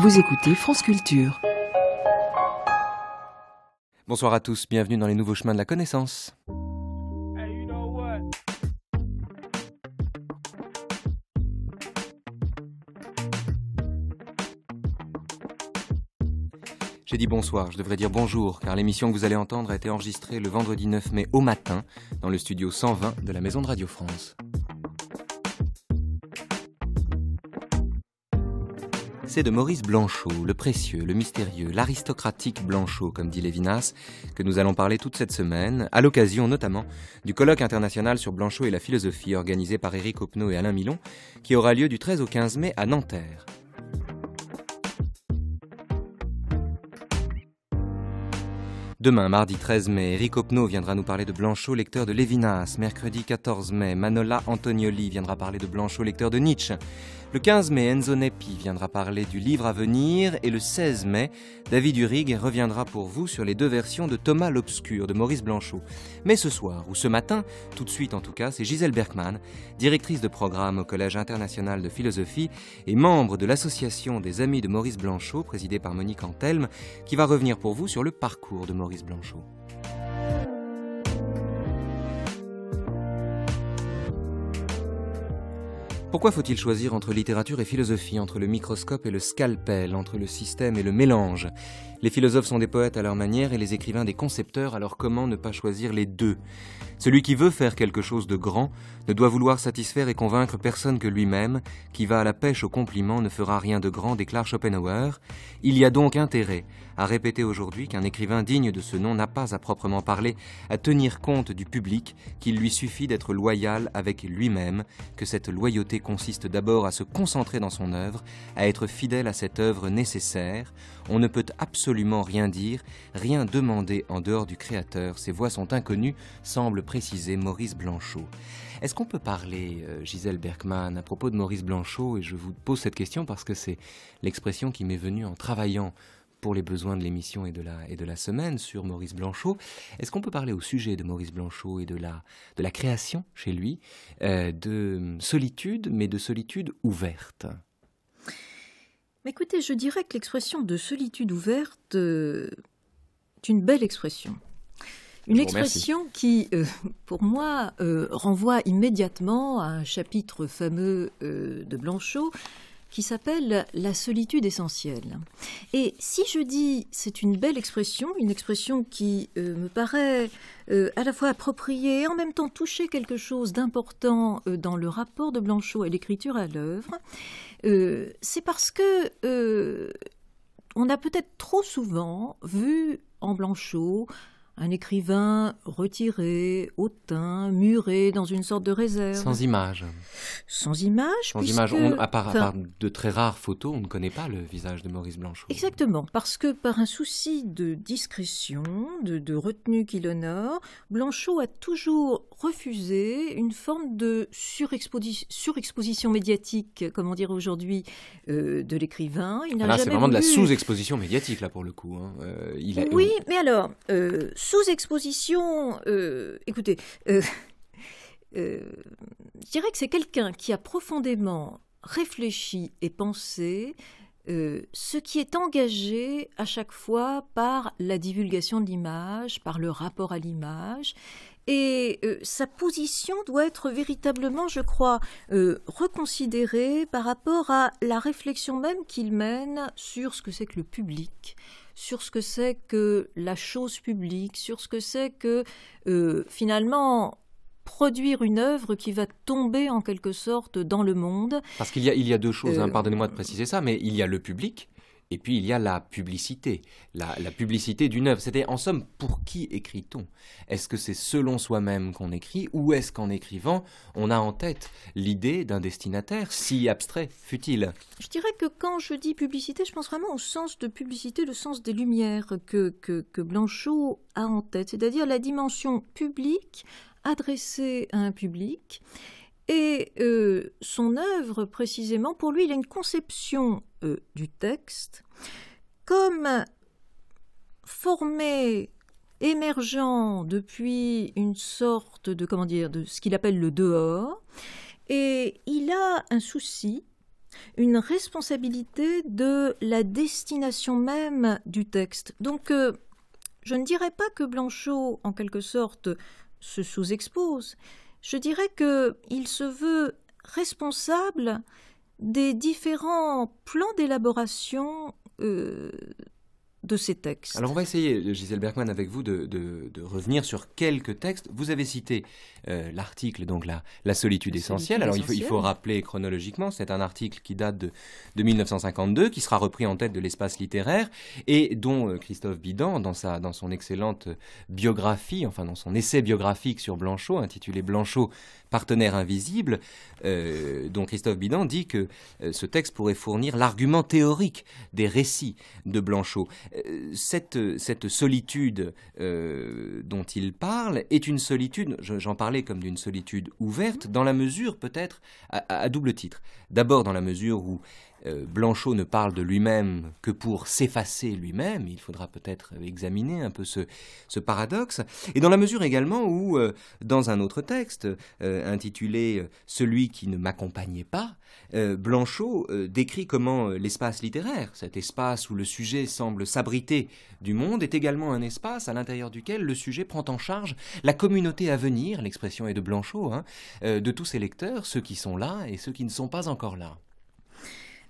Vous écoutez France Culture. Bonsoir à tous, bienvenue dans les nouveaux chemins de la connaissance. J'ai dit bonsoir, je devrais dire bonjour, car l'émission que vous allez entendre a été enregistrée le vendredi 9 mai au matin dans le studio 120 de la Maison de Radio France. C'est de Maurice Blanchot, le précieux, le mystérieux, l'aristocratique Blanchot, comme dit Lévinas, que nous allons parler toute cette semaine, à l'occasion notamment du colloque international sur Blanchot et la philosophie organisé par Éric Opno et Alain Milon, qui aura lieu du 13 au 15 mai à Nanterre. Demain, mardi 13 mai, Eric Opno viendra nous parler de Blanchot, lecteur de Lévinas. Mercredi 14 mai, Manola Antonioli viendra parler de Blanchot, lecteur de Nietzsche. Le 15 mai, Enzo Nepi viendra parler du livre à venir et le 16 mai, David Urig reviendra pour vous sur les deux versions de Thomas l'Obscur de Maurice Blanchot. Mais ce soir, ou ce matin, tout de suite en tout cas, c'est Gisèle Berkman, directrice de programme au Collège international de philosophie et membre de l'Association des Amis de Maurice Blanchot, présidée par Monique Antelme, qui va revenir pour vous sur le parcours de Maurice Blanchot. Pourquoi faut-il choisir entre littérature et philosophie, entre le microscope et le scalpel, entre le système et le mélange les philosophes sont des poètes à leur manière et les écrivains des concepteurs, alors comment ne pas choisir les deux Celui qui veut faire quelque chose de grand ne doit vouloir satisfaire et convaincre personne que lui-même, qui va à la pêche aux compliments ne fera rien de grand, déclare Schopenhauer. Il y a donc intérêt à répéter aujourd'hui qu'un écrivain digne de ce nom n'a pas à proprement parler à tenir compte du public, qu'il lui suffit d'être loyal avec lui-même, que cette loyauté consiste d'abord à se concentrer dans son œuvre, à être fidèle à cette œuvre nécessaire. On ne peut absolument rien dire, rien demander en dehors du Créateur. Ses voix sont inconnues, semble préciser Maurice Blanchot. Est-ce qu'on peut parler, euh, Gisèle Bergman, à propos de Maurice Blanchot Et je vous pose cette question parce que c'est l'expression qui m'est venue en travaillant pour les besoins de l'émission et, de la, semaine sur Maurice Blanchot. Est-ce qu'on peut parler au sujet de Maurice Blanchot et de la, création chez lui, euh, de solitude, mais de solitude ouverte Écoutez, je dirais que l'expression de solitude ouverte euh, est une belle expression. Une expression qui, euh, pour moi, euh, renvoie immédiatement à un chapitre fameux de Blanchot, qui s'appelle La solitude essentielle. Et si je dis c'est une belle expression, une expression qui euh, me paraît euh, à la fois appropriée et en même temps toucher quelque chose d'important euh, dans le rapport de Blanchot à l'écriture à l'œuvre, c'est parce que on a peut-être trop souvent vu en Blanchot un écrivain retiré, hautain, muré dans une sorte de réserve. Sans image. Sans image. Sans image. On, à, part, de très rares photos, on ne connaît pas le visage de Maurice Blanchot. Exactement, parce que par un souci de discrétion, de, retenue qu'il honore, Blanchot a toujours refusé une forme de surexposition sur médiatique, comment dire aujourd'hui, euh, de l'écrivain. Ah là, c'est vraiment de la sous-exposition médiatique là pour le coup. Hein. Euh, il Oui, mais alors. Euh, sous-exposition, euh, écoutez, euh, euh, je dirais que c'est quelqu'un qui a profondément réfléchi et pensé ce qui est engagé à chaque fois par la divulgation de l'image, par le rapport à l'image. Et sa position doit être véritablement, je crois, reconsidérée par rapport à la réflexion même qu'il mène sur ce que c'est que le public, sur ce que c'est que la chose publique, sur ce que c'est que euh, finalement produire une œuvre qui va tomber en quelque sorte dans le monde. Parce qu'il y, a, y a deux choses, hein, euh, pardonnez-moi de préciser ça, mais il y a le public, et puis il y a la publicité, la, publicité d'une œuvre. C'était en somme, pour qui écrit-on Est-ce que c'est selon soi-même qu'on écrit ou est-ce qu'en écrivant, on a en tête l'idée d'un destinataire, si abstrait fut-il Je dirais que quand je dis publicité, je pense vraiment au sens de publicité, le sens des lumières que, que, que Blanchot a en tête, c'est-à-dire la dimension publique adressée à un public et euh, son œuvre, précisément, pour lui, il a une conception euh, du texte comme formé, émergent depuis une sorte de, comment dire, de ce qu'il appelle le dehors. Et il a un souci, une responsabilité de la destination même du texte. Donc, euh, je ne dirais pas que Blanchot, en quelque sorte, se sous-expose, je dirais qu'il se veut responsable des différents plans d'élaboration euh, de ces textes. Alors on va essayer, Gisèle Bergman, avec vous de, revenir sur quelques textes. Vous avez cité euh, l'article, donc la, solitude essentielle. Alors Il, faut, rappeler chronologiquement, c'est un article qui date de, 1952, qui sera repris en tête de l'espace littéraire, et dont euh, Christophe Bidan, dans, son excellente biographie, enfin dans son essai biographique sur Blanchot, intitulé Blanchot, partenaire invisible, euh, dont Christophe Bidan dit que ce texte pourrait fournir l'argument théorique des récits de Blanchot. Euh, cette, solitude euh, dont il parle est une solitude, j'en parlais comme d'une solitude ouverte, dans la mesure peut-être à double titre. D'abord dans la mesure où euh, Blanchot ne parle de lui-même que pour s'effacer lui-même, il faudra peut-être examiner un peu ce, paradoxe, et dans la mesure également où, euh, dans un autre texte euh, intitulé Celui qui ne m'accompagnait pas, Blanchot décrit comment l'espace littéraire, cet espace où le sujet semble s'abriter du monde, est également un espace à l'intérieur duquel le sujet prend en charge la communauté à venir, l'expression est de Blanchot, hein, de tous ses lecteurs, ceux qui sont là et ceux qui ne sont pas encore là.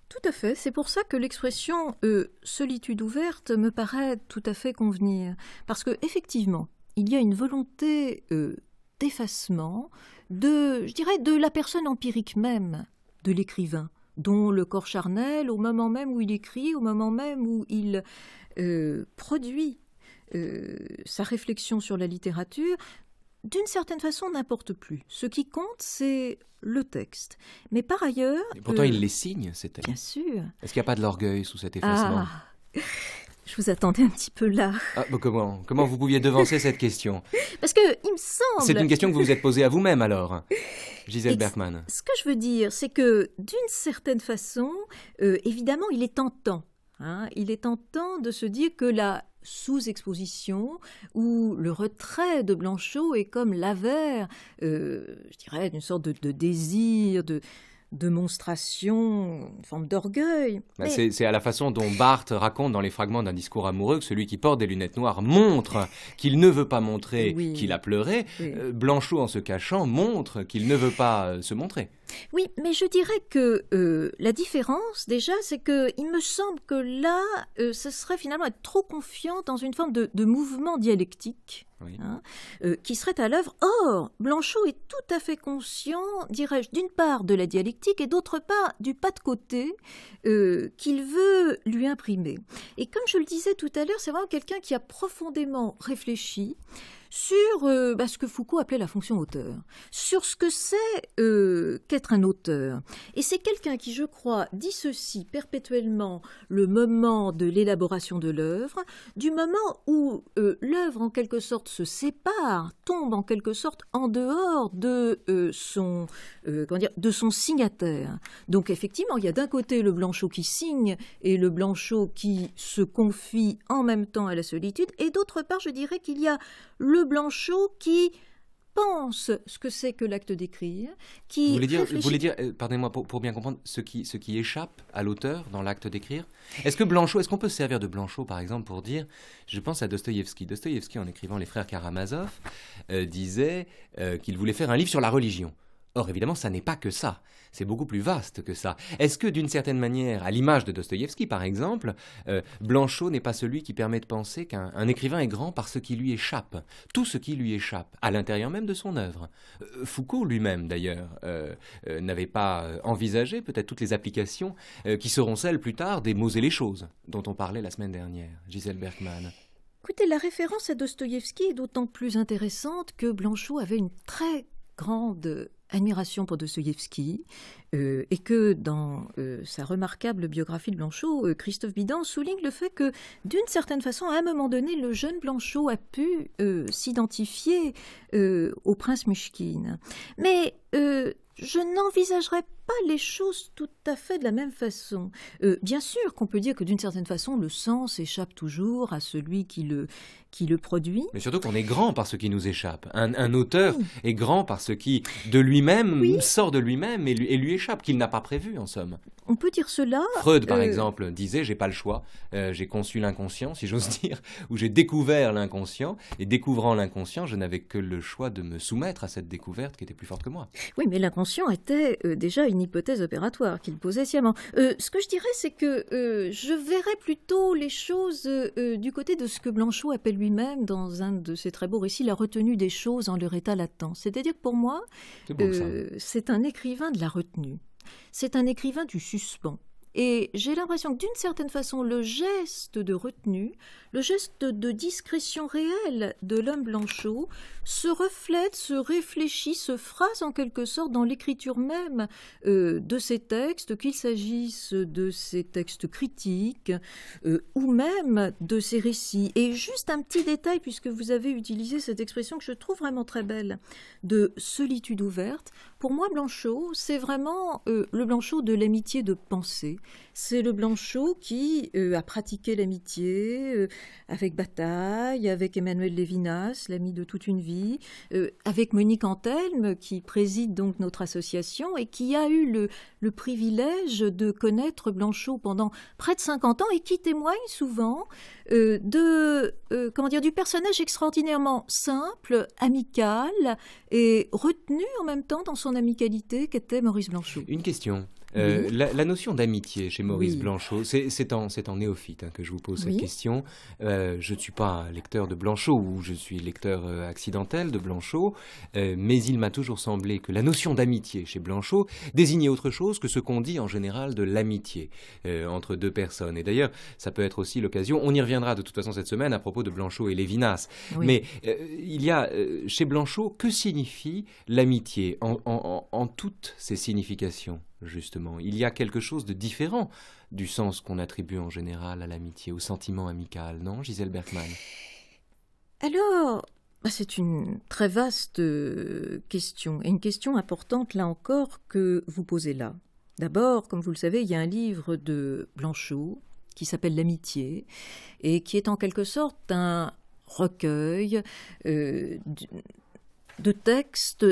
Tout à fait, c'est pour ça que l'expression euh, solitude ouverte me paraît tout à fait convenir. Parce que, effectivement, il y a une volonté euh, d'effacement de, je dirais, de la personne empirique même, de l'écrivain, dont le corps charnel, au moment même où il écrit, au moment même où il euh, produit sa réflexion sur la littérature d'une certaine façon, n'importe plus. Ce qui compte, c'est le texte. Mais par ailleurs... Et pourtant, il euh, les signe, ces textes. Bien sûr. Est-ce qu'il n'y a pas de l'orgueil sous cet effacement ah. Je vous attendais un petit peu là. Ah, bah, comment, comment vous pouviez devancer cette question Parce que il me semble. C'est une question que vous vous êtes posée à vous-même alors, Gisèle Bergman. Ce que je veux dire, c'est que d'une certaine façon, euh, évidemment, il est tentant. Hein, il est tentant de se dire que la sous-exposition où le retrait de Blanchot est comme l'avert, euh, je dirais, d'une sorte de, désir, de, démonstration, une forme d'orgueil. Bah, c'est à la façon dont Barthes raconte dans les fragments d'un discours amoureux que celui qui porte des lunettes noires montre qu'il ne veut pas montrer qu'il a pleuré. Euh, Blanchot, en se cachant, montre qu'il ne veut pas euh, se montrer. Oui, mais je dirais que euh, la différence déjà, c'est qu'il me semble que là, euh, ce serait finalement être trop confiant dans une forme de, mouvement dialectique. Hein, euh, qui serait à l'œuvre. Or, Blanchot est tout à fait conscient, dirais-je, d'une part de la dialectique et d'autre part du pas de côté qu'il veut lui imprimer. Et comme je le disais tout à l'heure, c'est vraiment quelqu'un qui a profondément réfléchi sur euh, bah, ce que Foucault appelait la fonction auteur, sur ce que c'est euh, qu'être un auteur. Et c'est quelqu'un qui, je crois, dissocie perpétuellement le moment de l'élaboration de l'œuvre du moment où euh, l'œuvre, en quelque sorte, se sépare, tombe en quelque sorte en dehors de, son, de son signataire. Donc effectivement, il y a d'un côté le Blanchot qui signe et le Blanchot qui se confie en même temps à la solitude, et d'autre part, je dirais qu'il y a le Blanchot qui pense ce que c'est que l'acte d'écrire, qui vous voulez dire, vous voulez dire euh, pardonnez-moi pour, bien comprendre, ce qui, ce qui échappe à l'auteur dans l'acte d'écrire Est-ce que Blanchot, est-ce qu'on peut servir de Blanchot par exemple pour dire, je pense à Dostoïevski, Dostoïevski en écrivant Les Frères Karamazov euh, disait euh, qu'il voulait faire un livre sur la religion. Or, évidemment, ça n'est pas que ça. C'est beaucoup plus vaste que ça. Est-ce que, d'une certaine manière, à l'image de Dostoïevski, par exemple, euh, Blanchot n'est pas celui qui permet de penser qu'un écrivain est grand par ce qui lui échappe, tout ce qui lui échappe, à l'intérieur même de son œuvre euh, Foucault lui-même, d'ailleurs, euh, n'avait pas envisagé peut-être toutes les applications qui seront celles plus tard des mots et les choses dont on parlait la semaine dernière, Gisèle Bergman. Écoutez, la référence à Dostoïevski est d'autant plus intéressante que Blanchot avait une très grande admiration pour Dostoïevski, euh, et que dans euh, sa remarquable biographie de Blanchot, euh, Christophe Bidan souligne le fait que, d'une certaine façon, à un moment donné, le jeune Blanchot a pu s'identifier au prince Mushkin. Mais je n'envisagerais pas les choses tout à fait de la même façon. Euh, bien sûr qu'on peut dire que d'une certaine façon, le sens échappe toujours à celui qui le, qui le produit. Mais surtout qu'on est grand par ce qui nous échappe. Un, un auteur est grand par ce qui, de lui-même, sort de lui-même et, lui, et lui, échappe, qu'il n'a pas prévu en somme. On peut dire cela. Freud, par euh, exemple, disait J'ai pas le choix, euh, j'ai conçu l'inconscient, si j'ose dire, ou j'ai découvert l'inconscient, et découvrant l'inconscient, je n'avais que le choix de me soumettre à cette découverte qui était plus forte que moi. Oui, mais l'inconscient était euh, déjà une hypothèse opératoire qu'il posait sciemment. Euh, ce que je dirais, c'est que euh, je verrais plutôt les choses du côté de ce que Blanchot appelle lui-même dans un de ses très beaux récits, la retenue des choses en leur état latent. C'est-à-dire que pour moi, c'est un écrivain de la retenue. C'est un écrivain du suspens. Et j'ai l'impression que d'une certaine façon, le geste de retenue, le geste de discrétion réelle de l'homme Blanchot se reflète, se réfléchit, se phrase en quelque sorte dans l'écriture même euh, de ces textes, qu'il s'agisse de ces textes critiques euh, ou même de ces récits. Et juste un petit détail, puisque vous avez utilisé cette expression que je trouve vraiment très belle, de solitude ouverte. Pour moi, Blanchot, c'est vraiment euh, le Blanchot de l'amitié de pensée c'est le Blanchot qui euh, a pratiqué l'amitié euh, avec Bataille, avec Emmanuel Lévinas, l'ami de toute une vie, euh, avec Monique Antelme, qui préside donc notre association et qui a eu le, privilège de connaître Blanchot pendant près de 50 ans et qui témoigne souvent de, comment dire, du personnage extraordinairement simple, amical et retenu en même temps dans son amicalité qu'était Maurice Blanchot. Une question. Euh, la, notion d'amitié chez Maurice Blanchot, c'est en, néophyte hein, que je vous pose cette question. Euh, je ne suis pas lecteur de Blanchot ou je suis lecteur euh, accidentel de Blanchot, mais il m'a toujours semblé que la notion d'amitié chez Blanchot désignait autre chose que ce qu'on dit en général de l'amitié entre deux personnes. Et d'ailleurs, ça peut être aussi l'occasion, on y reviendra de toute façon cette semaine à propos de Blanchot et Lévinas, mais il y a chez Blanchot, que signifie l'amitié en, en toutes ses significations justement. Il y a quelque chose de différent du sens qu'on attribue en général à l'amitié, au sentiment amical, non, Gisèle Bergman Alors, bah, c'est une très vaste euh, question, et une question importante, là encore, que vous posez là. D'abord, comme vous le savez, il y a un livre de Blanchot qui s'appelle L'amitié, et qui est en quelque sorte un recueil euh, de textes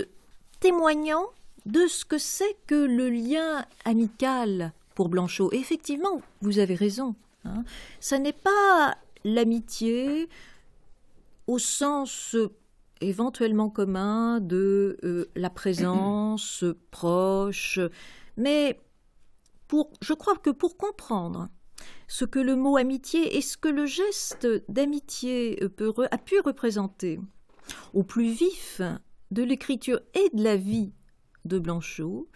témoignant de ce que c'est que le lien amical pour Blanchot. effectivement, vous avez raison. Hein, ça n'est pas l'amitié au sens éventuellement commun de euh, la présence proche, mais je crois que pour comprendre ce que le mot amitié et ce que le geste d'amitié euh, a pu représenter au plus vif de l'écriture et de la vie de Blanchot.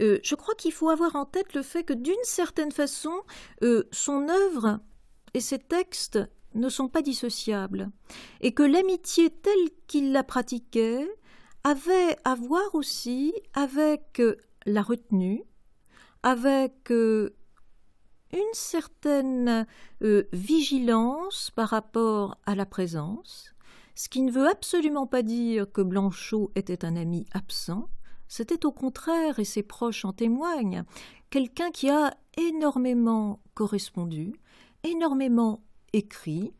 Euh, je crois qu'il faut avoir en tête le fait que d'une certaine façon, euh, son œuvre et ses textes ne sont pas dissociables, et que l'amitié telle qu'il la pratiquait avait à voir aussi avec euh, la retenue, avec une certaine vigilance par rapport à la présence, ce qui ne veut absolument pas dire que Blanchot était un ami absent, c'était au contraire, et ses proches en témoignent, quelqu'un qui a énormément correspondu, énormément écrit,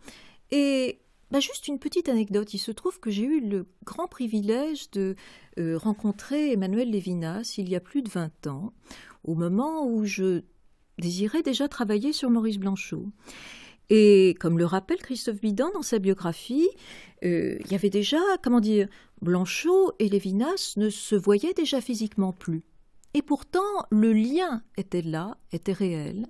et bah, juste une petite anecdote, il se trouve que j'ai eu le grand privilège de euh, rencontrer Emmanuel Lévinas il y a plus de 20 ans, au moment où je désirais déjà travailler sur Maurice Blanchot. Et comme le rappelle Christophe Bidan dans sa biographie, euh, il y avait déjà, comment dire, Blanchot et Lévinas ne se voyaient déjà physiquement plus. Et pourtant, le lien était là, était réel.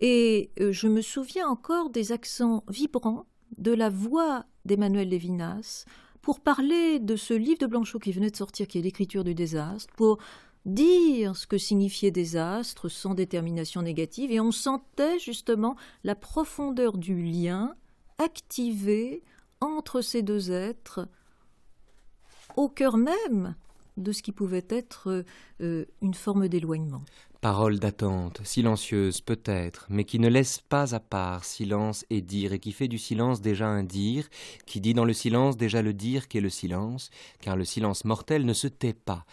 Et euh, je me souviens encore des accents vibrants de la voix d'Emmanuel Lévinas pour parler de ce livre de Blanchot qui venait de sortir, qui est l'écriture du désastre, pour dire ce que signifiaient des astres sans détermination négative, et on sentait justement la profondeur du lien activé entre ces deux êtres au cœur même de ce qui pouvait être euh, euh, une forme d'éloignement. Parole d'attente, silencieuse peut-être, mais qui ne laisse pas à part silence et dire, et qui fait du silence déjà un dire, qui dit dans le silence déjà le dire qu'est le silence, car le silence mortel ne se tait pas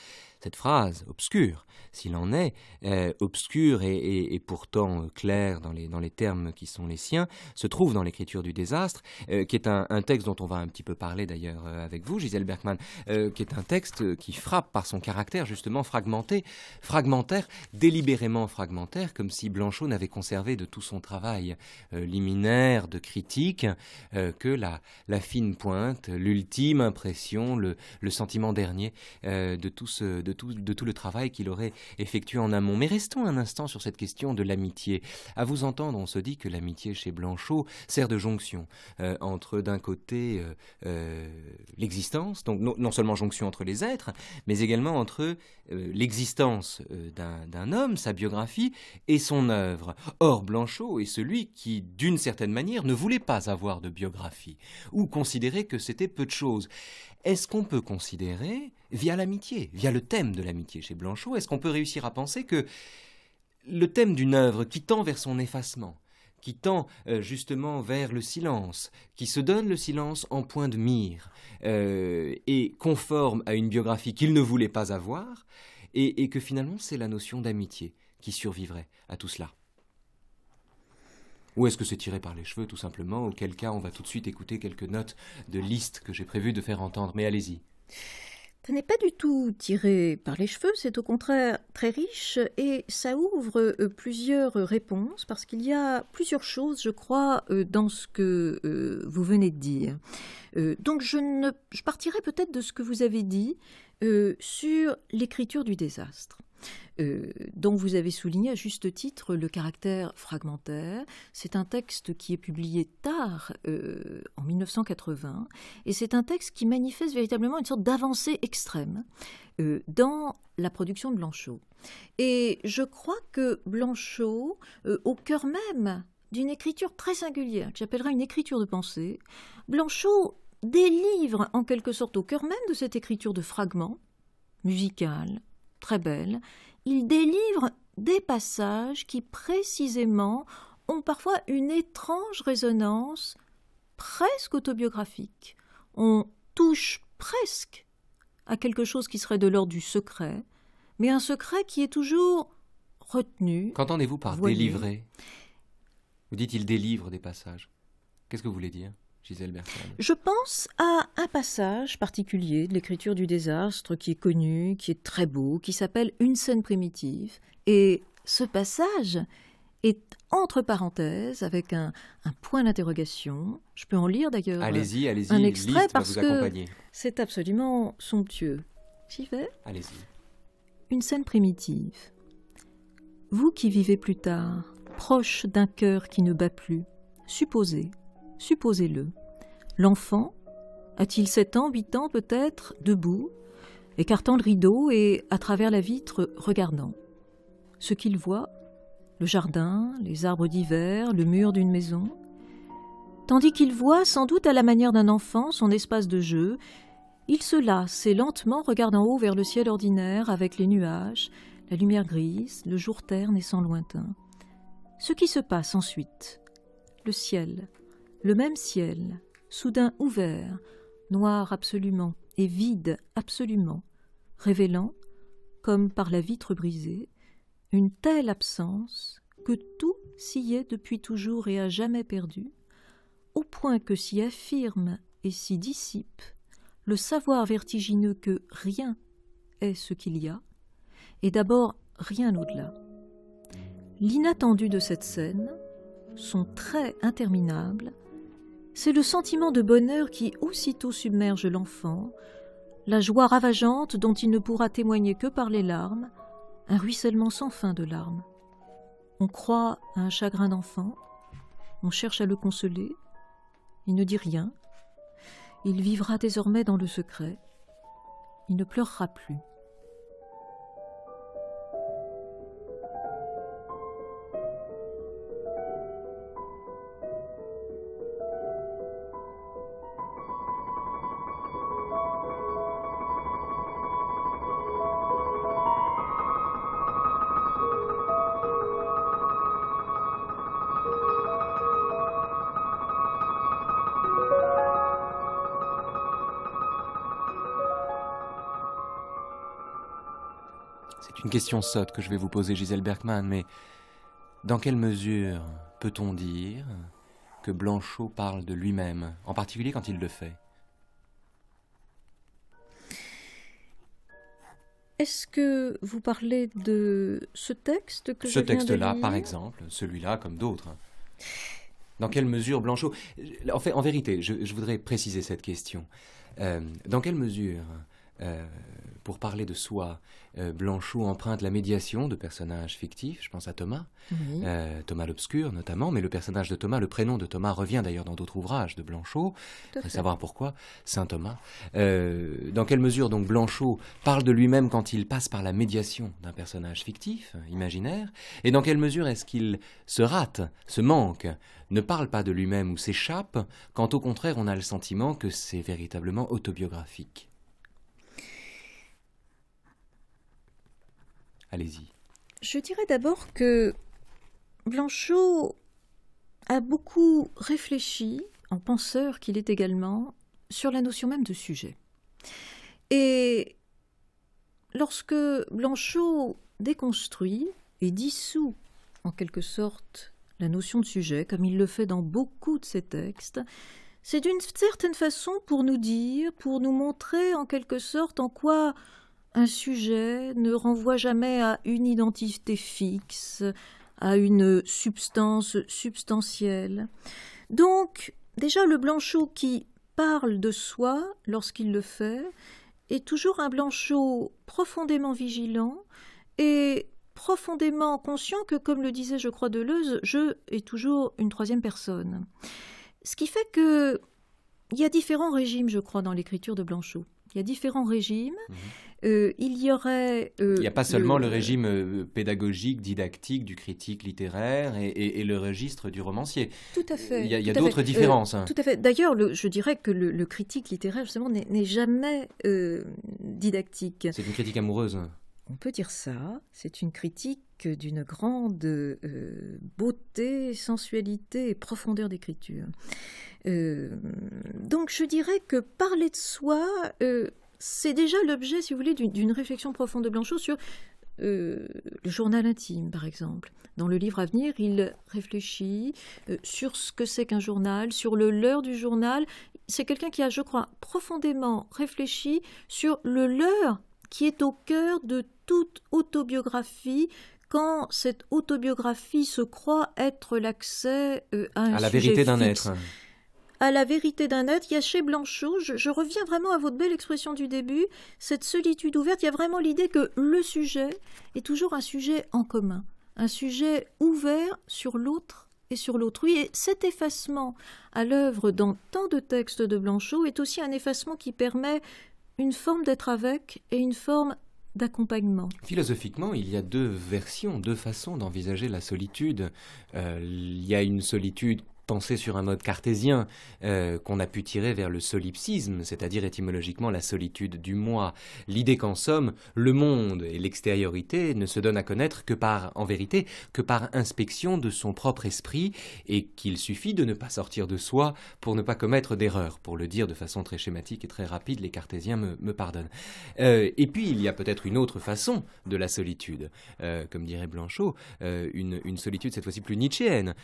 cette phrase obscure, s'il en est, euh, obscure et, pourtant euh, claire dans les, dans les termes qui sont les siens, se trouve dans l'écriture du désastre, euh, qui est un, texte dont on va un petit peu parler d'ailleurs avec vous, Gisèle Bergman, qui est un texte qui frappe par son caractère justement fragmenté, fragmentaire, délibérément fragmentaire, comme si Blanchot n'avait conservé de tout son travail liminaire de critique que la, la fine pointe, l'ultime impression, le, sentiment dernier de tout ce de tout, le travail qu'il aurait effectué en amont. Mais restons un instant sur cette question de l'amitié. À vous entendre, on se dit que l'amitié chez Blanchot sert de jonction euh, entre, d'un côté, euh, euh, l'existence, donc non, seulement jonction entre les êtres, mais également entre l'existence d'un homme, sa biographie, et son œuvre. Or, Blanchot est celui qui, d'une certaine manière, ne voulait pas avoir de biographie, ou considérait que c'était peu de choses. Est-ce qu'on peut considérer, via l'amitié, via le thème de l'amitié chez Blanchot, est-ce qu'on peut réussir à penser que le thème d'une œuvre qui tend vers son effacement, qui tend euh, justement vers le silence, qui se donne le silence en point de mire, euh, et conforme à une biographie qu'il ne voulait pas avoir, et que finalement c'est la notion d'amitié qui survivrait à tout cela. Ou est-ce que c'est tiré par les cheveux, tout simplement, auquel cas on va tout de suite écouter quelques notes de liste que j'ai prévu de faire entendre. Mais allez-y. Ce n'est pas du tout tiré par les cheveux, c'est au contraire très riche et ça ouvre euh, plusieurs réponses parce qu'il y a plusieurs choses, je crois, euh, dans ce que euh, vous venez de dire. donc je, ne, je partirai peut-être de ce que vous avez dit sur l'écriture du désastre. Euh, dont vous avez souligné à juste titre le caractère fragmentaire. C'est un texte qui est publié tard, euh, en 1980, et c'est un texte qui manifeste véritablement une sorte d'avancée extrême euh, dans la production de Blanchot. Et je crois que Blanchot, au cœur même d'une écriture très singulière, que j'appellerais une écriture de pensée, Blanchot délivre en quelque sorte au cœur même de cette écriture de fragments musicales, très belle, il délivre des passages qui précisément ont parfois une étrange résonance presque autobiographique. On touche presque à quelque chose qui serait de l'ordre du secret, mais un secret qui est toujours retenu. Qu'entendez-vous par délivrer Vous dites il délivre des passages. Qu'est-ce que vous voulez dire je pense à un passage particulier de l'écriture du désastre qui est connu, qui est très beau, qui s'appelle Une scène primitive. Et ce passage est entre parenthèses avec un, point d'interrogation. Je peux en lire d'ailleurs un extrait parce que c'est absolument somptueux. J'y vais Allez-y. Une scène primitive. Vous qui vivez plus tard, proche d'un cœur qui ne bat plus, supposez supposez-le. L'enfant, a-t-il sept ans, huit ans peut-être, debout, écartant le rideau et, à travers la vitre, regardant Ce qu'il voit, le jardin, les arbres d'hiver, le mur d'une maison, tandis qu'il voit, sans doute à la manière d'un enfant, son espace de jeu, il se lasse et lentement regarde en haut vers le ciel ordinaire avec les nuages, la lumière grise, le jour terne et sans lointain. Ce qui se passe ensuite. Le ciel, le même ciel, soudain ouvert, noir absolument et vide absolument, révélant, comme par la vitre brisée, une telle absence que tout s'y est depuis toujours et à jamais perdu, au point que s'y affirme et s'y dissipe le savoir vertigineux que rien est ce qu'il y a, et d'abord rien au-delà. L'inattendu de cette scène, son trait interminable, c'est le sentiment de bonheur qui aussitôt submerge l'enfant, la joie ravageante dont il ne pourra témoigner que par les larmes, un ruissellement sans fin de larmes. On croit à un chagrin d'enfant, on cherche à le consoler, il ne dit rien, il vivra désormais dans le secret, il ne pleurera plus. C'est une question sotte que je vais vous poser, Gisèle Bergman, mais dans quelle mesure peut-on dire que Blanchot parle de lui-même, en particulier quand il le fait Est-ce que vous parlez de ce texte que Ce texte-là, par exemple, celui-là comme d'autres. Dans quelle mesure Blanchot En fait, en vérité, je, voudrais préciser cette question. Euh, dans quelle mesure euh, pour parler de soi, euh, Blanchot emprunte la médiation de personnages fictifs, je pense à Thomas, euh, Thomas l'Obscur notamment, mais le personnage de Thomas, le prénom de Thomas revient d'ailleurs dans d'autres ouvrages de Blanchot, savoir pourquoi, Saint Thomas. dans quelle mesure donc Blanchot parle de lui-même quand il passe par la médiation d'un personnage fictif, imaginaire, et dans quelle mesure est-ce qu'il se rate, se manque, ne parle pas de lui-même ou s'échappe, quand au contraire on a le sentiment que c'est véritablement autobiographique Allez-y. Je dirais d'abord que Blanchot a beaucoup réfléchi, en penseur qu'il est également, sur la notion même de sujet. Et lorsque Blanchot déconstruit et dissout en quelque sorte la notion de sujet, comme il le fait dans beaucoup de ses textes, c'est d'une certaine façon pour nous dire, pour nous montrer en quelque sorte en quoi un sujet ne renvoie jamais à une identité fixe, à une substance substantielle. Donc, déjà, le Blanchot qui parle de soi lorsqu'il le fait est toujours un Blanchot profondément vigilant et profondément conscient que, comme le disait, je crois, Deleuze, je est toujours une troisième personne. Ce qui fait que il y a différents régimes, je crois, dans l'écriture de Blanchot. Il y a différents régimes. Mmh. Euh, il y aurait. Euh, il n'y a pas seulement le, régime euh, pédagogique, didactique du critique littéraire et, le registre du romancier. Tout à fait. Il y a, d'autres différences. Hein. tout à fait. D'ailleurs, je dirais que le, critique littéraire, justement, n'est jamais didactique. C'est une critique amoureuse. On peut dire ça. C'est une critique d'une grande beauté, sensualité et profondeur d'écriture. donc je dirais que parler de soi, c'est déjà l'objet, si vous voulez, d'une réflexion profonde de Blanchot sur euh, le journal intime, par exemple. Dans le livre à venir, il réfléchit euh, sur ce que c'est qu'un journal, sur le leurre du journal. C'est quelqu'un qui a, je crois, profondément réfléchi sur le leurre qui est au cœur de toute autobiographie quand cette autobiographie se croit être l'accès euh, à la vérité d'un être à la vérité d'un être. Il y a chez Blanchot, je, reviens vraiment à votre belle expression du début, cette solitude ouverte, il y a vraiment l'idée que le sujet est toujours un sujet en commun, un sujet ouvert sur l'autre et sur l'autrui. Et cet effacement à l'œuvre dans tant de textes de Blanchot est aussi un effacement qui permet une forme d'être avec et une forme d'accompagnement. Philosophiquement, il y a deux versions, deux façons d'envisager la solitude. Euh, il y a une solitude penser sur un mode cartésien euh, qu'on a pu tirer vers le solipsisme, c'est-à-dire étymologiquement la solitude du moi, l'idée qu'en somme, le monde et l'extériorité ne se donnent à connaître que par, en vérité, que par inspection de son propre esprit, et qu'il suffit de ne pas sortir de soi pour ne pas commettre d'erreur, pour le dire de façon très schématique et très rapide, les cartésiens me, me pardonnent. Euh, et puis, il y a peut-être une autre façon de la solitude, euh, comme dirait Blanchot, une, une, solitude cette fois-ci plus nietzschéenne,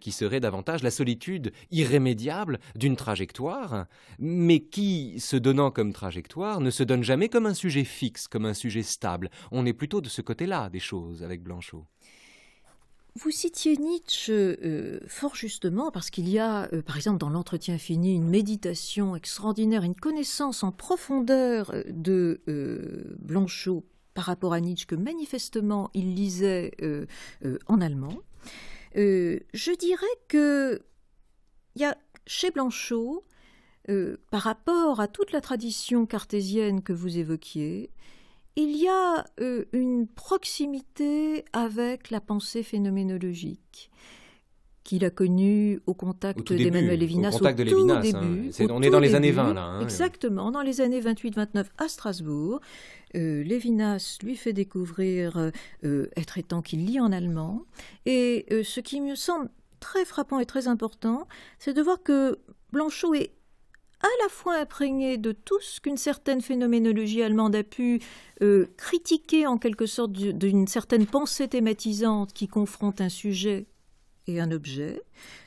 qui serait davantage la solitude irrémédiable d'une trajectoire, mais qui, se donnant comme trajectoire, ne se donne jamais comme un sujet fixe, comme un sujet stable. On est plutôt de ce côté-là des choses avec Blanchot. Vous citiez Nietzsche euh, fort justement parce qu'il y a, euh, par exemple, dans l'entretien fini, une méditation extraordinaire, une connaissance en profondeur euh, de Blanchot par rapport à Nietzsche que manifestement il lisait en allemand. Euh, je dirais que y a chez Blanchot, euh, par rapport à toute la tradition cartésienne que vous évoquiez, il y a euh, une proximité avec la pensée phénoménologique qu'il a connu au contact d'Emmanuel Lévinas. Au hein. Début, on est dans les années 20 là. Hein. Exactement, dans les années 28-29 à Strasbourg. Euh, Lévinas lui fait découvrir euh, euh, Être étant qu'il lit en allemand. Et euh, ce qui me semble très frappant et très important, c'est de voir que Blanchot est à la fois imprégné de tout ce qu'une certaine phénoménologie allemande a pu critiquer en quelque sorte d'une certaine pensée thématisante qui confronte un sujet et un objet.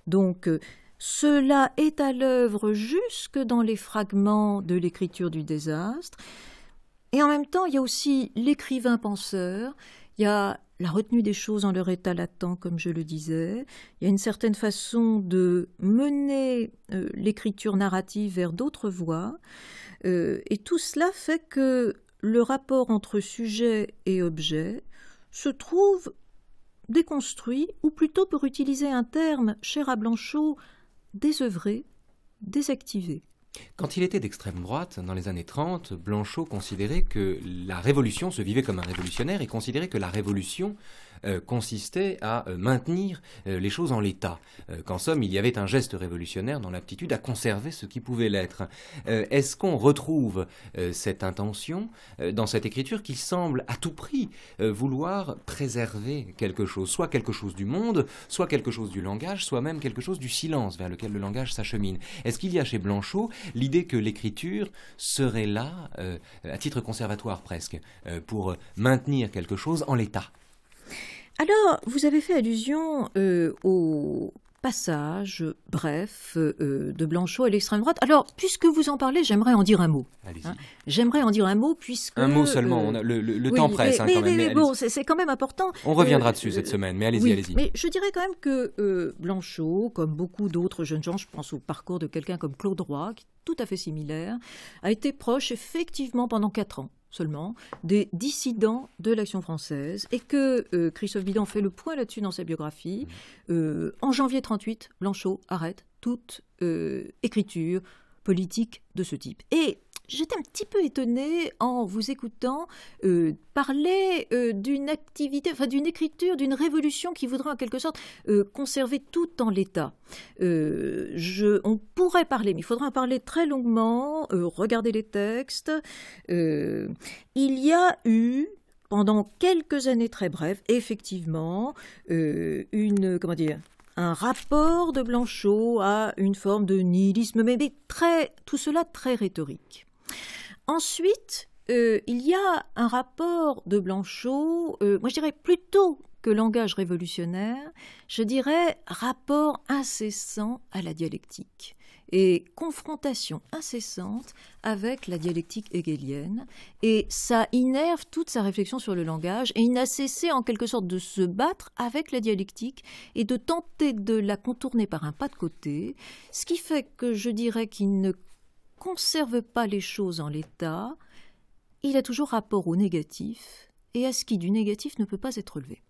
Donc euh, cela est à l'œuvre jusque dans les fragments de l'écriture du désastre. Et en même temps, il y a aussi l'écrivain penseur, il y a la retenue des choses en leur état latent, comme je le disais, il y a une certaine façon de mener euh, l'écriture narrative vers d'autres voies, euh, et tout cela fait que le rapport entre sujet et objet se trouve déconstruit, ou plutôt, pour utiliser un terme cher à Blanchot, désœuvré, désactivé. Quand il était d'extrême droite, dans les années 30, Blanchot considérait que la révolution se vivait comme un révolutionnaire et considérait que la révolution euh, consistait à euh, maintenir euh, les choses en l'état, qu'en somme il y avait un geste révolutionnaire dans l'aptitude à conserver ce qui pouvait l'être. Est-ce qu'on retrouve cette intention dans cette écriture qui semble à tout prix vouloir préserver quelque chose, soit quelque chose du monde, soit quelque chose du langage, soit même quelque chose du silence vers lequel le langage s'achemine Est-ce qu'il y a chez Blanchot l'idée que l'écriture serait là, à titre conservatoire presque, pour maintenir quelque chose en l'état alors, vous avez fait allusion euh, au passage bref euh, de Blanchot à l'extrême droite. Alors, puisque vous en parlez, j'aimerais en dire un mot. Hein. J'aimerais en dire un mot puisque... Un mot seulement, le, temps presse. Hein, quand même. mais bon, c'est quand même important. On reviendra euh, dessus cette semaine, mais allez-y, allez-y. Mais je dirais quand même que Blanchot, comme beaucoup d'autres jeunes gens, je pense au parcours de quelqu'un comme Claude Roy, qui est tout à fait similaire, a été proche effectivement pendant quatre ans seulement des dissidents de l'action française et que euh, Christophe Bidan fait le point là-dessus dans sa biographie. Mmh. Euh, en janvier 38, Blanchot arrête toute euh, écriture politique de ce type. Et J'étais un petit peu étonnée en vous écoutant euh, parler euh, d'une activité, d'une écriture, d'une révolution qui voudra, en quelque sorte euh, conserver tout en l'état. on pourrait parler, mais il faudra en parler très longuement, regarder les textes. il y a eu, pendant quelques années très brèves, effectivement, une, un rapport de Blanchot à une forme de nihilisme, mais, tout cela très rhétorique. Ensuite, euh, il y a un rapport de Blanchot, euh, moi je dirais plutôt que langage révolutionnaire, je dirais rapport incessant à la dialectique et confrontation incessante avec la dialectique hegelienne. Et ça innerve toute sa réflexion sur le langage et il n'a cessé en quelque sorte de se battre avec la dialectique et de tenter de la contourner par un pas de côté, ce qui fait que je dirais qu'il ne conserve pas les choses en l'état, il a toujours rapport au négatif et à ce qui du négatif ne peut pas être levé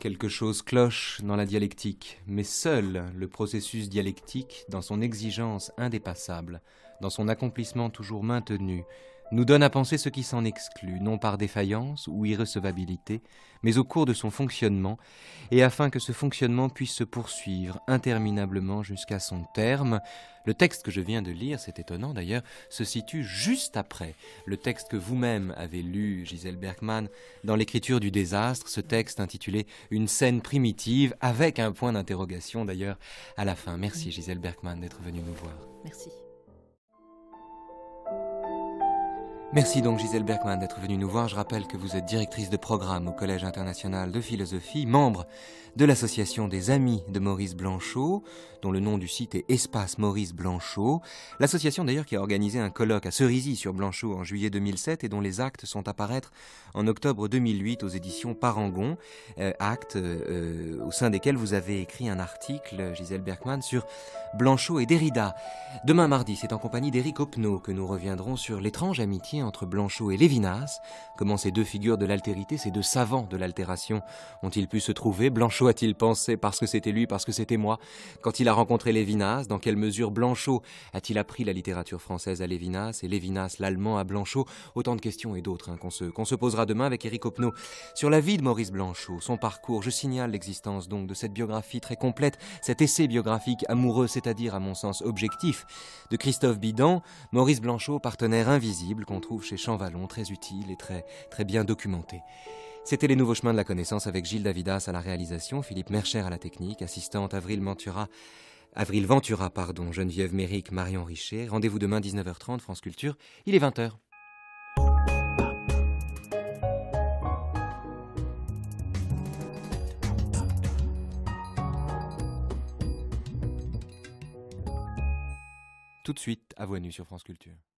Quelque chose cloche dans la dialectique, mais seul le processus dialectique, dans son exigence indépassable, dans son accomplissement toujours maintenu, nous donne à penser ce qui s'en exclut, non par défaillance ou irrecevabilité, mais au cours de son fonctionnement, et afin que ce fonctionnement puisse se poursuivre interminablement jusqu'à son terme. Le texte que je viens de lire, c'est étonnant d'ailleurs, se situe juste après le texte que vous-même avez lu, Gisèle Bergman, dans l'écriture du désastre, ce texte intitulé Une scène primitive, avec un point d'interrogation d'ailleurs à la fin. Merci Gisèle Bergman d'être venue nous voir. Merci. Merci donc Gisèle Bergman d'être venue nous voir. Je rappelle que vous êtes directrice de programme au Collège international de philosophie, membre de l'association des Amis de Maurice Blanchot, dont le nom du site est Espace Maurice Blanchot. L'association d'ailleurs qui a organisé un colloque à Cerisy sur Blanchot en juillet 2007 et dont les actes sont à paraître en octobre 2008 aux éditions Parangon, euh, actes euh, au sein desquels vous avez écrit un article, Gisèle Bergman, sur Blanchot et Derrida. Demain mardi, c'est en compagnie d'Éric Hopneau que nous reviendrons sur l'étrange amitié entre Blanchot et Lévinas Comment ces deux figures de l'altérité, ces deux savants de l'altération, ont-ils pu se trouver Blanchot a-t-il pensé parce que c'était lui, parce que c'était moi Quand il a rencontré Lévinas, dans quelle mesure Blanchot a-t-il appris la littérature française à Lévinas et Lévinas l'allemand à Blanchot Autant de questions et d'autres hein, qu'on se, posera demain avec Eric Opno. Sur la vie de Maurice Blanchot, son parcours, je signale l'existence donc de cette biographie très complète, cet essai biographique amoureux, c'est-à-dire à mon sens objectif, de Christophe Bidan, Maurice Blanchot, partenaire invisible contre chez Champvallon, très utile et très, très bien documenté. C'était Les Nouveaux Chemins de la Connaissance avec Gilles Davidas à la réalisation, Philippe Mercher à la technique, assistante Avril Ventura, Avril Ventura, pardon, Geneviève Méric, Marion Richer. Rendez-vous demain 19h30, France Culture. Il est 20h. Tout de suite, à voix nue sur France Culture.